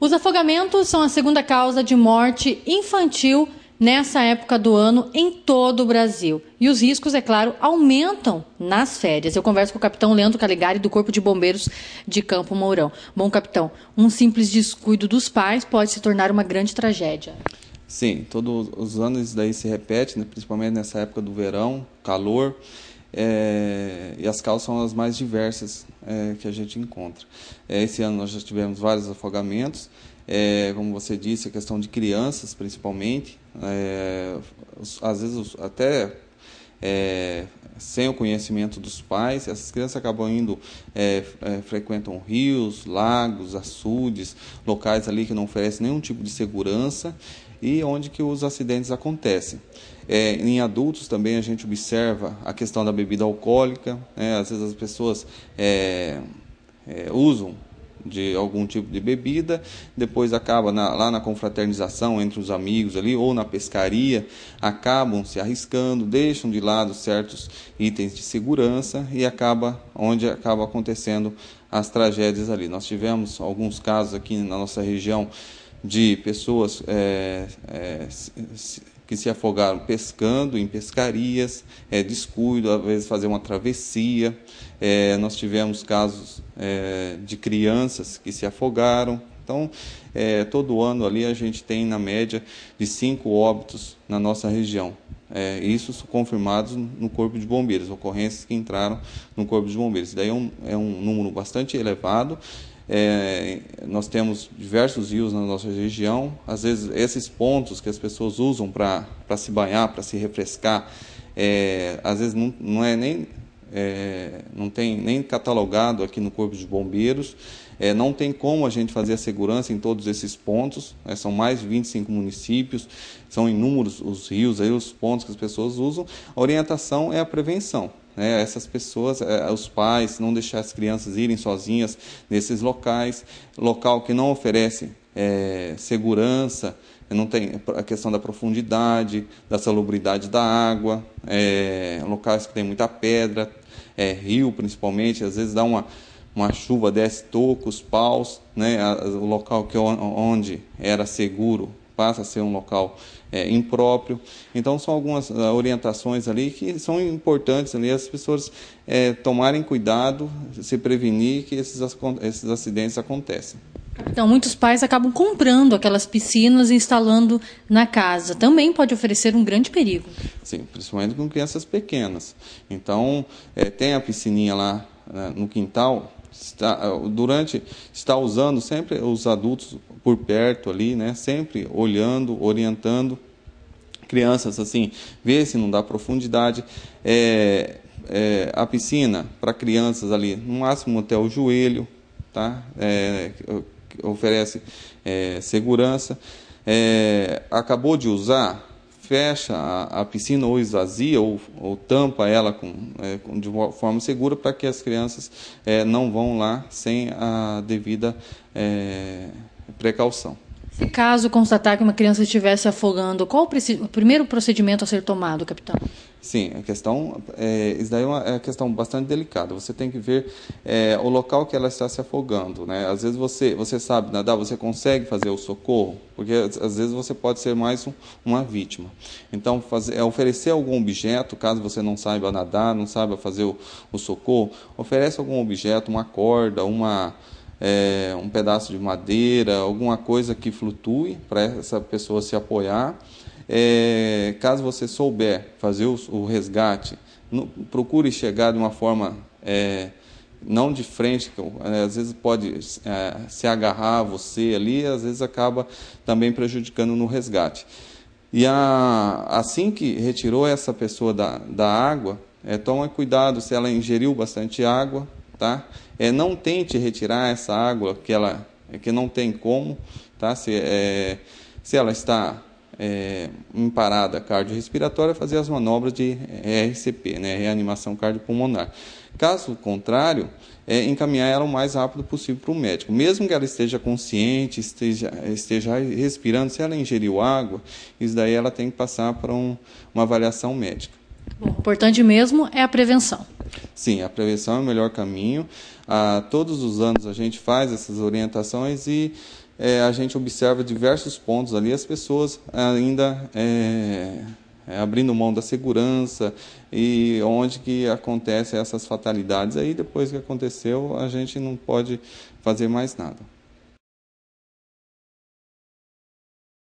Os afogamentos são a segunda causa de morte infantil nessa época do ano em todo o Brasil. E os riscos, é claro, aumentam nas férias. Eu converso com o capitão Leandro Caligari do Corpo de Bombeiros de Campo Mourão. Bom, capitão, um simples descuido dos pais pode se tornar uma grande tragédia. Sim, todos os anos isso daí se repete, né? principalmente nessa época do verão, calor. É, e as causas são as mais diversas é, que a gente encontra. É, esse ano nós já tivemos vários afogamentos, é, como você disse, a questão de crianças principalmente, é, às vezes até é, sem o conhecimento dos pais, essas crianças acabam indo, frequentam rios, lagos, açudes, locais ali que não oferecem nenhum tipo de segurança e onde que os acidentes acontecem. É, em adultos também a gente observa a questão da bebida alcoólica, né? às vezes as pessoas é, é, usam de algum tipo de bebida, depois acaba na, lá na confraternização entre os amigos ali ou na pescaria, acabam se arriscando, deixam de lado certos itens de segurança e acaba onde acaba acontecendo as tragédias ali. Nós tivemos alguns casos aqui na nossa região de pessoas é, é, que se afogaram pescando em pescarias, é, descuido, às vezes fazer uma travessia. É, nós tivemos casos é, de crianças que se afogaram. Então, é, todo ano ali a gente tem na média de cinco óbitos na nossa região. É, isso confirmados no Corpo de Bombeiros, ocorrências que entraram no Corpo de Bombeiros. Daí um, é um número bastante elevado é, nós temos diversos rios na nossa região. Às vezes, esses pontos que as pessoas usam para se banhar, para se refrescar, é, às vezes não, não é nem é, não tem nem catalogado aqui no Corpo de Bombeiros. É, não tem como a gente fazer a segurança em todos esses pontos, né? são mais de 25 municípios, são inúmeros os rios, aí, os pontos que as pessoas usam. A orientação é a prevenção né, essas pessoas, eh, os pais, não deixar as crianças irem sozinhas nesses locais, local que não oferece é, segurança, não tem a questão da profundidade, da salubridade da água, é, locais que tem muita pedra, é, rio principalmente, às vezes dá uma, uma chuva, desce tocos, paus, né, o local que, é onde era seguro passa a ser um local é, impróprio. Então são algumas ah, orientações ali que são importantes ali as pessoas é, tomarem cuidado, se prevenir que esses, esses acidentes acontecem. Então, muitos pais acabam comprando aquelas piscinas e instalando na casa. Também pode oferecer um grande perigo. Sim, principalmente com crianças pequenas. Então, é, tem a piscininha lá né, no quintal, está, eh, durante está usando sempre os adultos por perto ali, né? Sempre olhando, orientando crianças assim, ver se não dá profundidade. É, é, a piscina para crianças ali, no máximo até o joelho, tá? É, oferece é, segurança. É, acabou de usar, fecha a, a piscina ou esvazia ou, ou tampa ela com, é, de forma segura para que as crianças é, não vão lá sem a devida é, precaução. Se caso constatar que uma criança estivesse afogando, qual o, o primeiro procedimento a ser tomado, capitão? Sim, a questão é, isso daí é uma, é questão bastante delicada. Você tem que ver é, o local que ela está se afogando, né? Às vezes você você sabe nadar, você consegue fazer o socorro, porque às vezes você pode ser mais um, uma vítima. Então fazer, é, oferecer algum objeto, caso você não saiba nadar, não saiba fazer o, o socorro, oferece algum objeto, uma corda, uma é, um pedaço de madeira, alguma coisa que flutue para essa pessoa se apoiar é, caso você souber fazer o, o resgate, no, procure chegar de uma forma é, não de frente, que é, às vezes pode é, se agarrar a você ali, às vezes acaba também prejudicando no resgate. E a, assim que retirou essa pessoa da, da água, é, cuidado se ela ingeriu bastante água, tá? É, não tente retirar essa água que ela que não tem como, tá? Se, é, se ela está é, em parada cardiorrespiratória, fazer as manobras de RCP, né, reanimação cardiopulmonar. Caso contrário, é encaminhar ela o mais rápido possível para o médico. Mesmo que ela esteja consciente, esteja, esteja respirando, se ela ingeriu água, isso daí ela tem que passar para um, uma avaliação médica. Bom, o importante mesmo é a prevenção. Sim, a prevenção é o melhor caminho. Ah, todos os anos a gente faz essas orientações e é, a gente observa diversos pontos ali, as pessoas ainda é, é, abrindo mão da segurança e onde que acontecem essas fatalidades aí, depois que aconteceu, a gente não pode fazer mais nada.